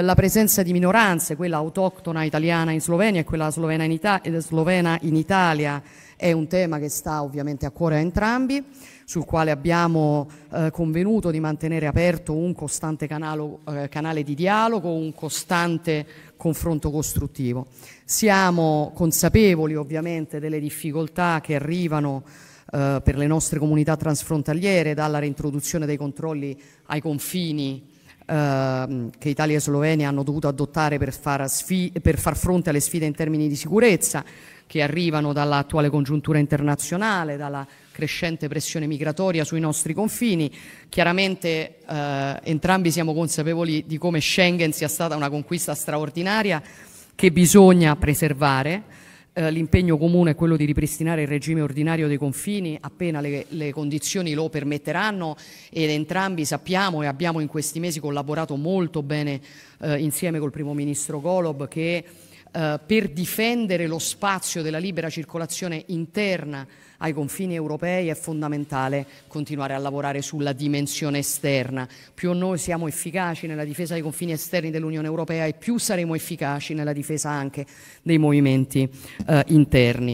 La presenza di minoranze, quella autoctona italiana in Slovenia e quella slovena in, Ita eh, slovena in Italia, è un tema che sta ovviamente a cuore a entrambi, sul quale abbiamo eh, convenuto di mantenere aperto un costante canalo, eh, canale di dialogo, un costante confronto costruttivo. Siamo consapevoli ovviamente delle difficoltà che arrivano eh, per le nostre comunità transfrontaliere dalla reintroduzione dei controlli ai confini Ehm, che Italia e Slovenia hanno dovuto adottare per far, sfi- per far fronte alle sfide in termini di sicurezza che arrivano dall'attuale congiuntura internazionale, dalla crescente pressione migratoria sui nostri confini. Chiaramente eh, entrambi siamo consapevoli di come Schengen sia stata una conquista straordinaria che bisogna preservare eh, l'impegno comune è quello di ripristinare il regime ordinario dei confini appena le, le, condizioni lo permetteranno ed entrambi sappiamo e abbiamo in questi mesi collaborato molto bene eh, insieme col primo ministro Golob che eh, per difendere lo spazio della libera circolazione interna ai confini europei è fondamentale continuare a lavorare sulla dimensione esterna. Più noi siamo efficaci nella difesa dei confini esterni dell'Unione Europea e più saremo efficaci nella difesa anche dei movimenti eh, interni.